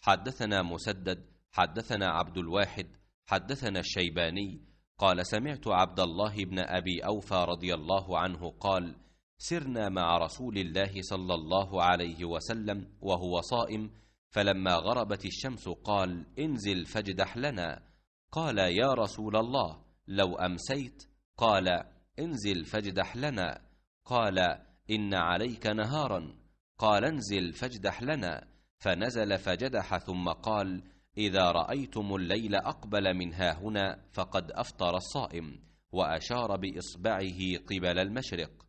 حدثنا مسدد حدثنا عبد الواحد حدثنا الشيباني قال سمعت عبد الله بن ابي اوفى رضي الله عنه قال سرنا مع رسول الله صلى الله عليه وسلم وهو صائم فلما غربت الشمس قال انزل فاجدح لنا قال يا رسول الله لو امسيت قال انزل فاجدح لنا قال ان عليك نهارا قال انزل فاجدح لنا فنزل فجدح ثم قال اذا رايتم الليل اقبل من هاهنا فقد افطر الصائم واشار باصبعه قبل المشرق